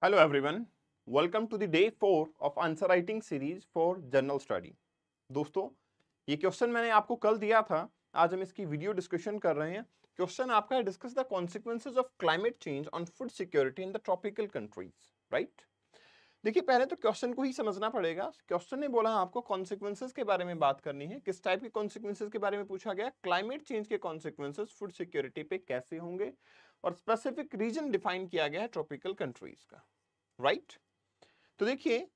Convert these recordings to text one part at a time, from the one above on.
Hello everyone, welcome to the day 4 of answer writing series for general study. दोस्तों ये question मैंने आपको कल दिया था आज हम इसकी वीडियो डिस्कशन कर रहे हैं क्वेश्चन आपका है discuss the consequences of climate change on food security in the tropical countries right देखिए पहले तो क्वेश्चन को ही समझना पड़ेगा क्वेश्चन ने बोला आपको कॉन्सिक्वेंसेज के बारे में बात करनी है किस टाइप के कॉन्सिक्वेंसेज के बारे में पूछा गया क्लाइमेट चेंज के कॉन्सिक्वेंसेज फूड सिक्योरिटी पे कैसे होंगे और स्पेसिफिक रीजन डिफाइन किया गया है ट्रॉपिकल कंट्रीज का राइट तो देखिए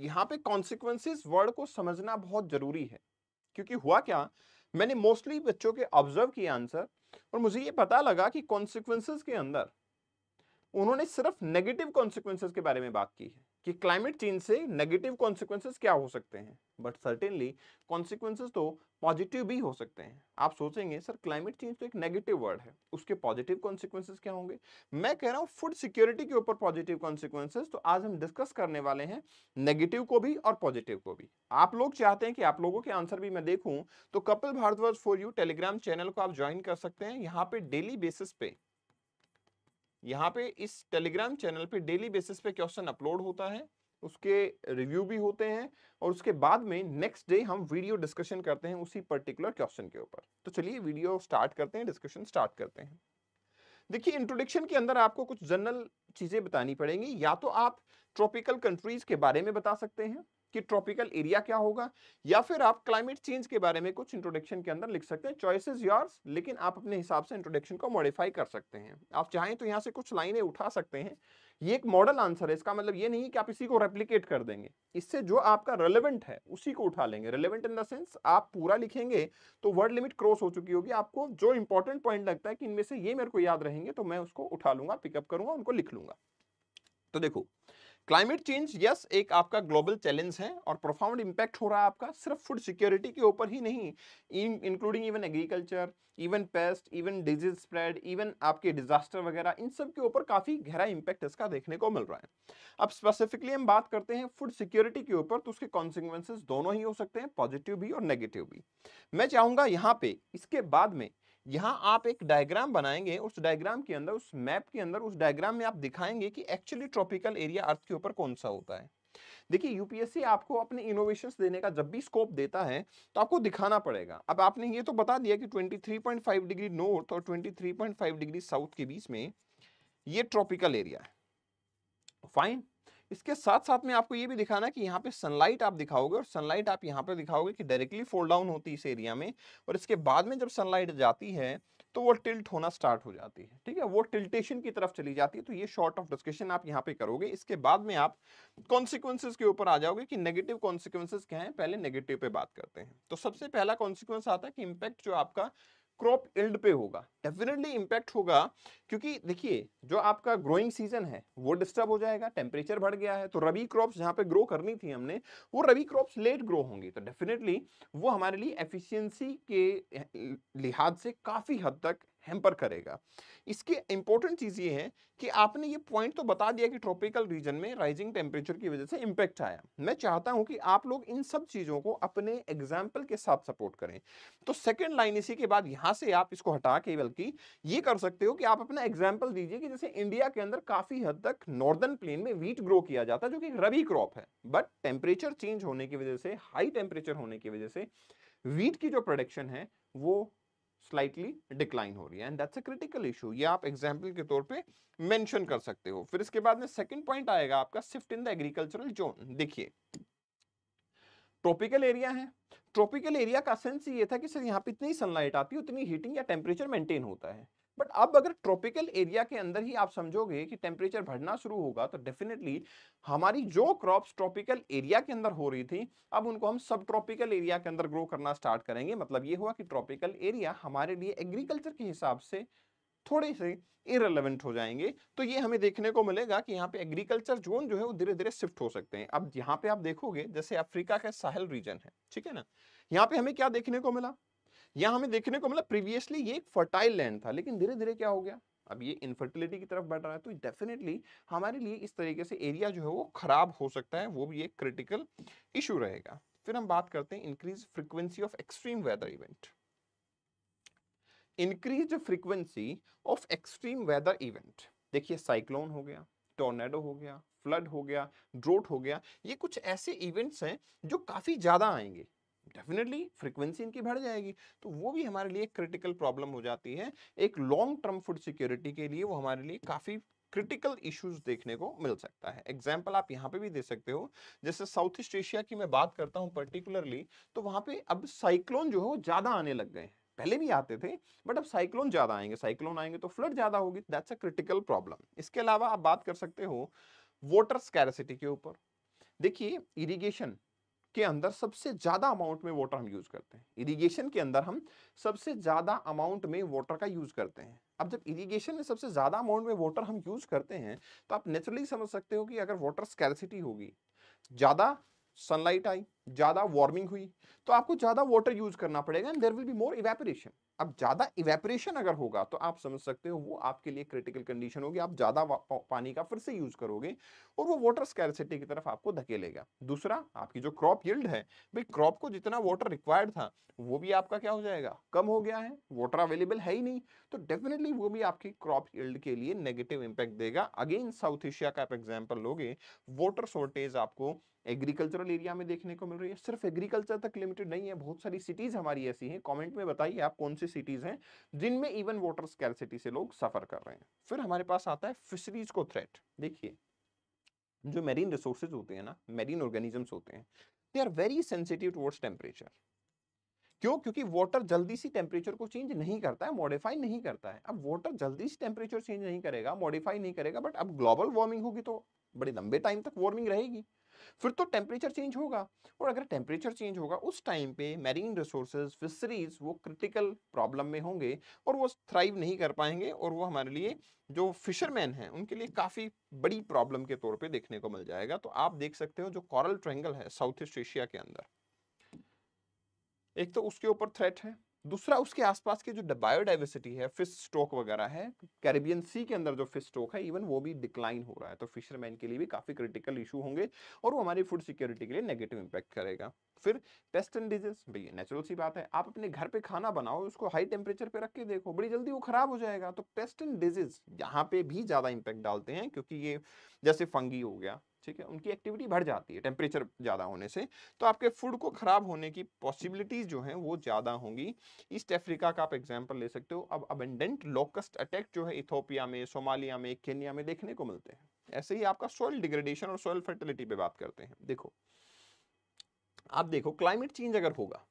यहाँ पे कॉन्सिक्वेंसिस वर्ड को समझना बहुत जरूरी है क्योंकि हुआ क्या मैंने मोस्टली बच्चों के ऑब्जर्व किए आंसर और मुझे ये पता लगा कि कॉन्सिक्वेंसिस के अंदर उन्होंने सिर्फ नेगेटिव कॉन्सिक्वेंसेज के बारे में बात की है कि क्लाइमेट चेंज से नेगेटिव कॉन्सिक्वेंसेज क्या हो सकते हैं बट सर्टेनली कॉन्सिक्वेंसेज तो पॉजिटिव भी हो सकते हैं आप सोचेंगे सर क्लाइमेट चेंज तो एक नेगेटिव वर्ड है उसके पॉजिटिव कॉन्सिक्वेंसेज क्या होंगे मैं कह रहा हूँ फूड सिक्योरिटी के ऊपर पॉजिटिव कॉन्सिक्वेंसेज तो आज हम डिस्कस करने वाले हैं नेगेटिव को भी और पॉजिटिव को भी आप लोग चाहते हैं कि आप लोगों के आंसर भी मैं देखूँ तो Kapil Bhardwaj for you Telegram channel को आप ज्वाइन कर सकते हैं यहाँ पे डेली बेसिस पे यहाँ पे इस टेलीग्राम चैनल पे डेली बेसिस पे क्वेश्चन अपलोड होता है उसके रिव्यू भी होते हैं और उसके बाद में नेक्स्ट डे हम वीडियो डिस्कशन करते हैं उसी पर्टिकुलर क्वेश्चन के ऊपर तो चलिए वीडियो स्टार्ट करते हैं डिस्कशन स्टार्ट करते हैं देखिए इंट्रोडक्शन के अंदर आपको कुछ जनरल चीज़ें बतानी पड़ेंगी या तो आप ट्रॉपिकल कंट्रीज के बारे में बता सकते हैं कि ट्रॉपिकल एरिया क्या होगा या फिर आप क्लाइमेट चेंज के बारे में कुछ इंट्रोडक्शन के अंदर लिख सकते हैं चॉइसेस योर्स लेकिन आप अपने हिसाब से इंट्रोडक्शन को मॉडिफाई कर सकते हैं आप चाहें तो यहाँ से कुछ लाइनें उठा सकते हैं ये एक मॉडल आंसर है इसका मतलब ये नहीं कि आप इसी को रेप्लीकेट कर देंगे इससे जो आपका रेलिवेंट है उसी को उठा लेंगे रेलिवेंट इन द सेंस आप पूरा लिखेंगे तो वर्ड लिमिट क्रॉस हो चुकी होगी आपको जो इंपॉर्टेंट पॉइंट लगता है कि इनमें से ये मेरे को याद रहेंगे तो मैं उसको उठा लूंगा पिकअप करूंगा उनको लिख लूंगा तो देखो क्लाइमेट चेंज यस एक आपका ग्लोबल चैलेंज है और प्रोफाउंड इम्पैक्ट हो रहा है आपका सिर्फ फूड सिक्योरिटी के ऊपर ही नहीं including even agriculture even pest even disease spread even आपके डिजास्टर वगैरह इन सब के ऊपर काफ़ी गहरा इम्पैक्ट इसका देखने को मिल रहा है अब स्पेसिफिकली हम बात करते हैं फूड सिक्योरिटी के ऊपर तो उसके कॉन्सिक्वेंसेज दोनों ही हो सकते हैं पॉजिटिव भी और नेगेटिव भी मैं चाहूँगा यहाँ पे इसके बाद में यहाँ आप एक डायग्राम बनाएंगे उस डायग्राम के अंदर उस मैप के अंदर उस डायग्राम में आप दिखाएंगे कि एक्चुअली ट्रॉपिकल एरिया अर्थ के ऊपर कौन सा होता है देखिए यूपीएससी आपको अपने इनोवेशंस देने का जब भी स्कोप देता है तो आपको दिखाना पड़ेगा अब आपने ये तो बता दिया कि 23.5 डिग्री नॉर्थ और 23.5 डिग्री साउथ के बीच में ये ट्रॉपिकल एरिया है फाइन इसके साथ साथ में आपको ये भी दिखाना है कि यहाँ पे सनलाइट आप दिखाओगे और सनलाइट आप यहाँ पे दिखाओगे कि डायरेक्टली फोल्ड डाउन होती है इस एरिया में और इसके बाद में जब सनलाइट जाती है तो वो टिल्ट होना स्टार्ट हो जाती है ठीक है वो टिल्टेशन की तरफ चली जाती है तो ये शॉर्ट ऑफ डिस्कशन आप यहाँ पे करोगे इसके बाद में आप कॉन्सिक्वेंसेज के ऊपर आ जाओगे कि नेगेटिव कॉन्सिक्वेंसेज क्या है पहले नेगेटिव पे बात करते हैं तो सबसे पहला कॉन्सिक्वेंस आता है कि इम्पैक्ट जो आपका क्रॉप इल्ड पे होगा डेफिनेटली इम्पैक्ट होगा क्योंकि देखिए जो आपका ग्रोइंग सीजन है वो डिस्टर्ब हो जाएगा टेम्परेचर बढ़ गया है तो रबी क्रॉप्स जहाँ पे ग्रो करनी थी हमने वो रबी क्रॉप्स लेट ग्रो होंगी तो डेफिनेटली वो हमारे लिए एफिशिएंसी के लिहाज से काफ़ी हद तक हेम्पर करेगा इसकी इंपॉर्टेंट चीज़ ये है कि आपने ये पॉइंट तो बता दिया कि ट्रॉपिकल रीजन में राइजिंग टेम्परेचर की वजह से इम्पैक्ट आया मैं चाहता हूं कि आप लोग इन सब चीज़ों को अपने एग्जाम्पल के साथ सपोर्ट करें तो सेकेंड लाइन इसी के बाद यहां से आप इसको हटा के बल्कि ये कर सकते हो कि आप अपना एग्जाम्पल दीजिए कि जैसे इंडिया के अंदर काफ़ी हद तक नॉर्दर्न प्लेन में वीट ग्रो किया जाता है जो कि रबी क्रॉप है बट टेम्परेचर चेंज होने की वजह से हाई टेम्परेचर होने की वजह से वीट की जो प्रोडक्शन है वो स्लाइटली डिक्लाइन हो रही है and that's a critical issue ये आप एग्जाम्पल के तौर पे मेंशन कर सकते हो फिर इसके बाद में सेकंड पॉइंट आएगा आपका shift in the agricultural zone देखिए ट्रॉपिकल एरिया है ट्रॉपिकल एरिया का सेंस ये था कि सर यहाँ पे इतनी सनलाइट आती है उतनी हीटिंग या टेम्परेचर मेंटेन होता है बट अब अगर ट्रॉपिकल एरिया के अंदर ही आप समझोगे कि टेम्परेचर बढ़ना शुरू होगा तो डेफिनेटली हमारी जो क्रॉप्स ट्रॉपिकल एरिया के अंदर हो रही थी अब उनको हम सब ट्रॉपिकल एरिया के अंदर ग्रो करना स्टार्ट करेंगे मतलब ये हुआ कि ट्रॉपिकल एरिया हमारे लिए एग्रीकल्चर के हिसाब से थोड़े से इरेलीवेंट हो जाएंगे तो ये हमें देखने को मिलेगा कि यहाँ पे एग्रीकल्चर जोन जो है वो धीरे धीरे शिफ्ट हो सकते हैं अब यहाँ पे आप देखोगे जैसे अफ्रीका का साहल रीजन है ठीक है ना यहाँ पे हमें क्या देखने को मिला यहाँ हमें देखने को मिला प्रीवियसली ये एक फर्टाइल लैंड था लेकिन धीरे धीरे क्या हो गया अब ये इनफर्टिलिटी की तरफ बढ़ रहा है तो डेफिनेटली हमारे लिए इस तरीके से एरिया जो है वो खराब हो सकता है वो भी एक क्रिटिकल इशू रहेगा फिर हम बात करते हैं increase frequency of extreme weather event increase frequency of extreme weather event देखिए साइक्लोन हो गया टोर्नेडो हो गया फ्लड हो गया ड्रोट हो गया ये कुछ ऐसे इवेंट्स हैं जो काफ़ी ज़्यादा आएंगे डेफिनेटली फ्रीक्वेंसी इनकी बढ़ जाएगी तो वो भी हमारे लिए क्रिटिकल प्रॉब्लम हो जाती है एक लॉन्ग टर्म फूड सिक्योरिटी के लिए वो हमारे लिए काफ़ी क्रिटिकल इश्यूज देखने को मिल सकता है एग्जाम्पल आप यहाँ पे भी दे सकते हो जैसे साउथ ईस्ट एशिया की मैं बात करता हूँ पर्टिकुलरली तो वहां पे अब साइक्लोन जो है वो ज़्यादा आने लग गए पहले भी आते थे बट अब साइक्लोन ज़्यादा आएंगे साइक्लोन आएंगे तो फ्लड ज़्यादा होगी दैट्स अ क्रिटिकल प्रॉब्लम इसके अलावा आप बात कर सकते हो वाटर स्कैरसिटी के ऊपर देखिए इरिगेशन के अंदर सबसे ज़्यादा अमाउंट में वाटर हम यूज़ करते हैं इरिगेशन के अंदर हम सबसे ज़्यादा अमाउंट में वाटर का यूज़ करते हैं अब जब इरिगेशन में सबसे ज़्यादा अमाउंट में वाटर हम यूज़ करते हैं तो आप नेचुरली समझ सकते हो कि अगर वाटर स्कैरसिटी होगी ज़्यादा सनलाइट आई ज़्यादा वार्मिंग हुई तो आपको ज़्यादा वाटर यूज़ करना पड़ेगा and there will be more evaporation अब ज़्यादा इवेपरेशन अगर होगा तो आप समझ सकते हो वो आपके लिए क्रिटिकल कंडीशन होगी आप ज़्यादा पानी का फिर से यूज़ करोगे और वो वाटर स्कैरसिटी की तरफ आपको धकेलेगा दूसरा आपकी जो क्रॉप यील्ड है भाई क्रॉप को जितना वाटर रिक्वायर्ड था वो भी आपका क्या हो जाएगा कम हो गया है वाटर अवेलेबल है ही नहीं तो डेफिनेटली वो भी आपकी क्रॉप यील्ड के लिए नेगेटिव इम्पैक्ट देगा अगेन साउथ एशिया का आप एग्जाम्पल लोगे वाटर शॉर्टेज आपको एग्रीकल्चरल एरिया में देखने को मिल रही है सिर्फ एग्रीकल्चर तक लिमिटेड नहीं है बहुत सारी सिटीज़ हमारी ऐसी हैं कमेंट में बताइए आप कौन सी सिटीज़ हैं जिनमें इवन वाटर स्कैलसिटी से लोग सफ़र कर रहे हैं फिर हमारे पास आता है फिशरीज को थ्रेट देखिए जो मेरीन रिसोर्सेज होते हैं ना मेरीन ऑर्गेनिजम्स होते हैं they are very sensitive towards temperature क्यों क्योंकि वाटर जल्दी सी टेम्परेचर को चेंज नहीं करता है मॉडिफाई नहीं करता है अब वाटर जल्दी से टेम्परेचर चेंज नहीं करेगा मॉडिफाई नहीं करेगा बट अब ग्लोबल वार्मिंग होगी तो बड़े लंबे टाइम तक वार्मिंग रहेगी फिर तो टेम्परेचर चेंज होगा और अगर टेम्परेचर चेंज होगा उस टाइम पे मैरीन रिसोर्सेज फिशरीज वो क्रिटिकल प्रॉब्लम में होंगे और वो थ्राइव नहीं कर पाएंगे और वो हमारे लिए जो फिशरमैन हैं उनके लिए काफ़ी बड़ी प्रॉब्लम के तौर पे देखने को मिल जाएगा तो आप देख सकते हो जो कॉरल ट्रैंगल है साउथ ईस्ट एशिया के अंदर एक तो उसके ऊपर थ्रेट है दूसरा उसके आसपास की जो बायोडाइवर्सिटी है फिश स्टॉक वगैरह है कैरिबियन सी के अंदर जो फिश स्टॉक है इवन वो भी डिक्लाइन हो रहा है तो फिशरमैन के लिए भी काफ़ी क्रिटिकल इशू होंगे और वो हमारी फूड सिक्योरिटी के लिए नेगेटिव इम्पैक्ट करेगा फिर पेस्ट एंड डिजीज भैया नेचुरल सी बात है आप अपने घर पे खाना बनाओ उसको हाई टेम्परेचर पे रख के देखो बड़ी जल्दी वो खराब हो जाएगा तो पेस्ट एंड डिजीज यहाँ पे भी ज़्यादा इम्पैक्ट डालते हैं क्योंकि ये जैसे फंगी हो गया ठीक है उनकी एक्टिविटी बढ़ जाती है टेम्परेचर ज़्यादा होने से तो आपके फूड को ख़राब होने की पॉसिबिलिटीज़ जो हैं वो ज़्यादा होंगी ईस्ट अफ्रीका का आप एग्जाम्पल ले सकते हो अब अबेंडेंट लोकस्ट अटैक जो है इथोपिया में सोमालिया में केनिया में देखने को मिलते हैं ऐसे ही आपका सॉइल डिग्रेडेशन और सॉइल फर्टिलिटी पे बात करते हैं देखो आप देखो क्लाइमेट चेंज अगर होगा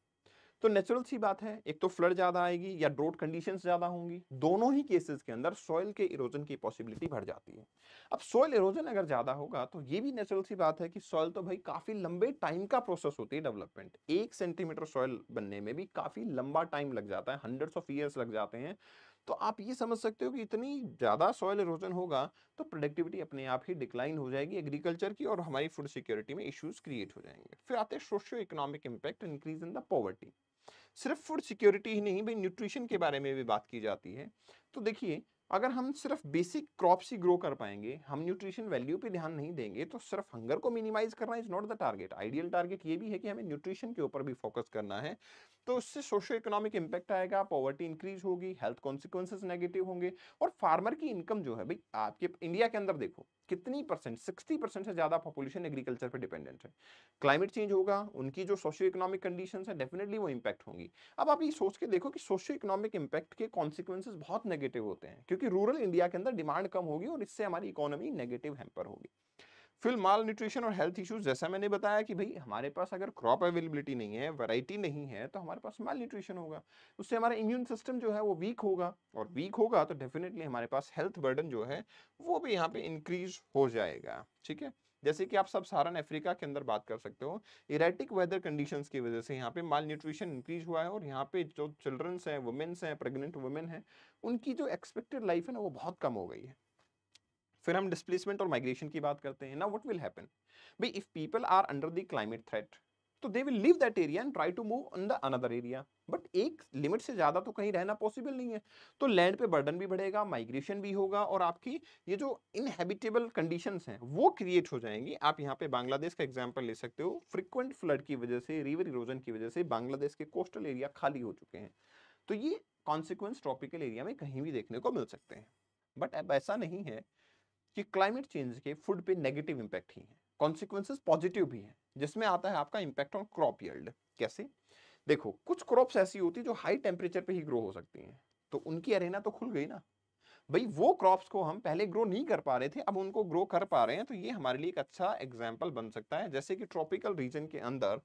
तो नेचुरल सी बात है एक तो फ्लड ज़्यादा आएगी या ड्रोट कंडीशन ज़्यादा होंगी दोनों ही केसेस के अंदर सॉइल के इरोजन की पॉसिबिलिटी बढ़ जाती है अब सॉइल इरोजन अगर ज़्यादा होगा तो ये भी नेचुरल सी बात है कि सॉइल तो भाई काफ़ी लंबे टाइम का प्रोसेस होती है डेवलपमेंट एक सेंटीमीटर सॉइल बनने में भी काफ़ी लंबा टाइम लग जाता है हंड्रेड्स ऑफ ईयर्स लग जाते हैं तो आप ये समझ सकते हो कि इतनी ज़्यादा सॉयल इरोजन होगा तो प्रोडक्टिविटी अपने आप ही डिक्लाइन हो जाएगी एग्रीकल्चर की और हमारी फूड सिक्योरिटी में इश्यूज क्रिएट हो जाएंगे फिर आते हैं socio economic impact increase in the poverty सिर्फ फूड सिक्योरिटी ही नहीं भाई न्यूट्रिशन के बारे में भी बात की जाती है तो देखिए अगर हम सिर्फ बेसिक क्रॉप्स ही ग्रो कर पाएंगे हम न्यूट्रिशन वैल्यू पे ध्यान नहीं देंगे तो सिर्फ हंगर को मिनिमाइज करना is not the target ideal target ये भी है कि हमें न्यूट्रिशन के ऊपर भी फोकस करना है तो उससे सोशो इकोनॉमिक इम्पैक्ट आएगा पॉवर्टी इंक्रीज होगी हेल्थ कॉन्सिक्वेंसेज नेगेटिव होंगे और फार्मर की इनकम जो है भाई आपके इंडिया के अंदर देखो कितनी परसेंट सिक्सटी परसेंट से ज़्यादा पॉपुलेशन एग्रीकल्चर पर डिपेंडेंट है क्लाइमेट चेंज होगा उनकी जो सोशो इकोनॉमिक कंडीशन है डेफिनेटली वो इम्पैक्ट होंगी अब आप ये सोच के देखो कि सोशो इकोनॉमिक इम्पैक्ट के कॉन्सिक्वेंसेज बहुत नेगेटिव होते हैं क्योंकि रूरल इंडिया के अंदर डिमांड कम होगी और इससे हमारी इकोनॉमी नेगेटिव हेम्पर होगी फिर माल न्यूट्रिशन और हेल्थ इश्यूज जैसा मैंने बताया कि भाई हमारे पास अगर क्रॉप अवेलेबिलिटी नहीं है वैरायटी नहीं है तो हमारे पास माल न्यूट्रिशन होगा उससे हमारा इम्यून सिस्टम जो है वो वीक होगा और वीक होगा तो डेफिनेटली हमारे पास हेल्थ बर्डन जो है वो भी यहाँ पे इंक्रीज हो जाएगा ठीक है जैसे कि आप सब सारण अफ्रीका के अंदर बात कर सकते हो इरेटिक वेदर कंडीशंस की वजह से यहाँ पे माल न्यूट्रिशन इंक्रीज हुआ है और यहाँ पे जो चिल्ड्रंस हैं वुमेन्स हैं प्रेग्नेंट वुमेन हैं उनकी जो एक्सपेक्टेड लाइफ है ना वो बहुत कम हो गई है फिर हम डिस्प्लेसमेंट और माइग्रेशन की बात करते हैं ना वट विल हैपन भाई if people are under the climate threat तो they will leave that area and try to move in the another area but एक लिमिट से ज़्यादा तो कहीं रहना पॉसिबल नहीं है तो लैंड पे बर्डन भी बढ़ेगा माइग्रेशन भी होगा और आपकी ये जो इनहेबिटेबल कंडीशन हैं वो क्रिएट हो जाएंगी आप यहाँ पे बांग्लादेश का एग्जाम्पल ले सकते हो फ्रिक्वेंट फ्लड की वजह से रिवर इरोजन की वजह से बांग्लादेश के कोस्टल एरिया खाली हो चुके हैं तो ये कॉन्सिक्वेंस ट्रॉपिकल एरिया में कहीं भी देखने को मिल सकते हैं बट अब ऐसा नहीं है कि क्लाइमेट चेंज के फूड पे नेगेटिव इम्पैक्ट ही है कॉन्सिक्वेंसेस पॉजिटिव भी हैं जिसमें आता है आपका इम्पैक्ट ऑन क्रॉप यल्ड कैसे देखो कुछ क्रॉप्स ऐसी होती है जो हाई टेम्परेचर पे ही ग्रो हो सकती हैं तो उनकी अरेना तो खुल गई ना भाई वो क्रॉप्स को हम पहले ग्रो नहीं कर पा रहे थे अब उनको ग्रो कर पा रहे हैं तो ये हमारे लिए एक अच्छा एग्जाम्पल बन सकता है जैसे कि ट्रॉपिकल रीजन के अंदर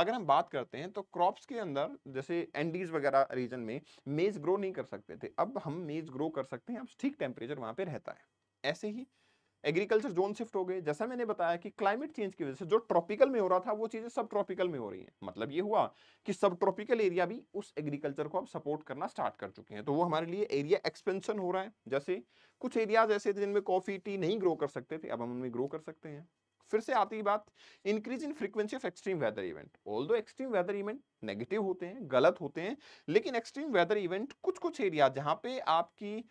अगर हम बात करते हैं तो क्रॉप्स के अंदर जैसे एंडीज वगैरह रीजन में मेज ग्रो नहीं कर सकते थे अब हम मेज ग्रो कर सकते हैं अब ठीक टेम्परेचर वहाँ पे रहता है ऐसे ही एग्रीकल्चर जोन शिफ्ट हो गए जैसा मैंने बताया कि क्लाइमेट चेंज की वजह से जो ट्रॉपिकल में हो रहा था वो चीज़ें सब ट्रॉपिकल में हो रही हैं मतलब ये हुआ कि सब ट्रॉपिकल एरिया भी उस एग्रीकल्चर को अब सपोर्ट करना स्टार्ट कर चुके हैं तो वो हमारे लिए एरिया एक्सपेंशन हो रहा है जैसे कुछ एरियाज ऐसे थे जिनमें कॉफ़ी टी नहीं ग्रो कर सकते थे अब हम उनमें ग्रो कर सकते हैं फिर से आती बात increase in frequency of extreme weather event although extreme weather event negative होते हैं गलत होते हैं लेकिन एक्सट्रीम वेदर इवेंट कुछ कुछ एरिया जहाँ पे आपकी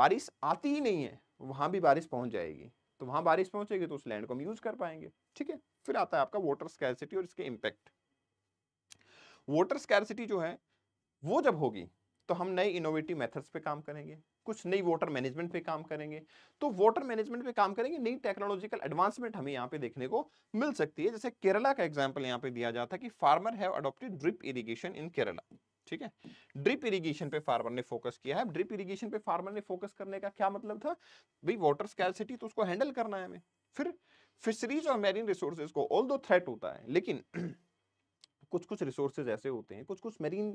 बारिश आती ही नहीं है वहाँ भी बारिश पहुँच जाएगी तो वहाँ बारिश पहुँचेगी तो उस लैंड को हम यूज़ कर पाएंगे ठीक है फिर आता है आपका वाटर स्कैरसिटी और इसके इम्पैक्ट वाटर स्कैरसिटी जो है वो जब होगी तो हम नए इनोवेटिव मेथड्स पे काम करेंगे कुछ नई वाटर मैनेजमेंट पे काम करेंगे तो वाटर मैनेजमेंट पे काम करेंगे नई टेक्नोलॉजिकल एडवांसमेंट हमें यहाँ पे देखने को मिल सकती है जैसे केरला का एग्जाम्पल यहाँ पे दिया जाता है कि farmer have adopted drip irrigation in Kerala ठीक है ड्रिप इरिगेशन पे फार्मर ने फोकस किया है ड्रिप इरिगेशन पे फार्मर ने फोकस करने का क्या मतलब था भाई वाटर स्कैलसिटी तो उसको हैंडल करना है हमें फिर फिशरीज और मैरीन रिसोर्सेज को ऑल दो थ्रेट होता है लेकिन कुछ कुछ रिसोर्सेज ऐसे होते हैं कुछ कुछ मेरीन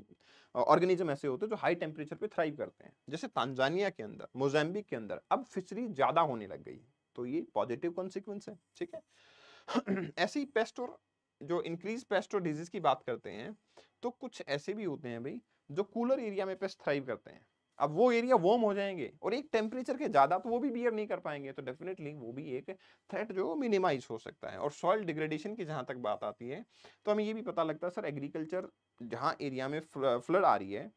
ऑर्गेनिज्म ऐसे होते हैं जो हाई टेम्परेचर पे थ्राइव करते हैं जैसे तंजानिया के अंदर मोजाम्बिक के अंदर अब फिशरी ज़्यादा होने लग गई तो ये पॉजिटिव कॉन्सिक्वेंस है ठीक है ऐसे ही पेस्ट और जो इंक्रीज पेस्टो डिजीज की बात करते हैं तो कुछ ऐसे भी होते हैं भाई जो कूलर एरिया में पेस्ट थ्राइव करते हैं अब वो एरिया वॉर्म हो जाएंगे और एक टेम्परेचर के ज़्यादा तो वो भी बियर नहीं कर पाएंगे तो डेफिनेटली वो भी एक थ्रेट जो मिनिमाइज हो सकता है और सॉइल डिग्रेडेशन की जहाँ तक बात आती है तो हमें ये भी पता लगता है सर एग्रीकल्चर जहाँ एरिया में फ्लड आ रही है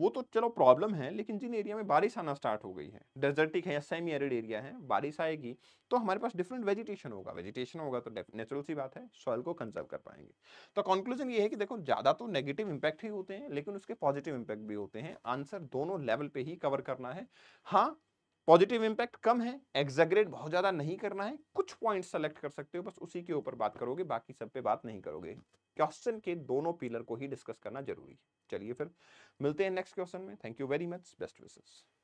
वो तो चलो प्रॉब्लम है लेकिन जिन एरिया में बारिश आना स्टार्ट हो गई है डेजर्टिक है या सेमी एरिड एरिया है बारिश आएगी तो हमारे पास डिफरेंट वेजिटेशन होगा वेजिटेशन होगा तो नेचुरल सी बात है सॉइल को कंजर्व कर पाएंगे तो कंक्लूजन ये है कि देखो ज़्यादा तो नेगेटिव इंपैक्ट ही होते हैं लेकिन उसके पॉजिटिव इम्पैक्ट भी होते हैं आंसर दोनों लेवल पे ही कवर करना है हाँ पॉजिटिव इम्पैक्ट कम है एग्जेगरेट बहुत ज़्यादा नहीं करना है कुछ पॉइंट सेलेक्ट कर सकते हो बस उसी के ऊपर बात करोगे बाकी सब पे बात नहीं करोगे क्वेश्चन के दोनों पिलर को ही डिस्कस करना जरूरी है चलिए फिर मिलते हैं नेक्स्ट क्वेश्चन में thank you very much best wishes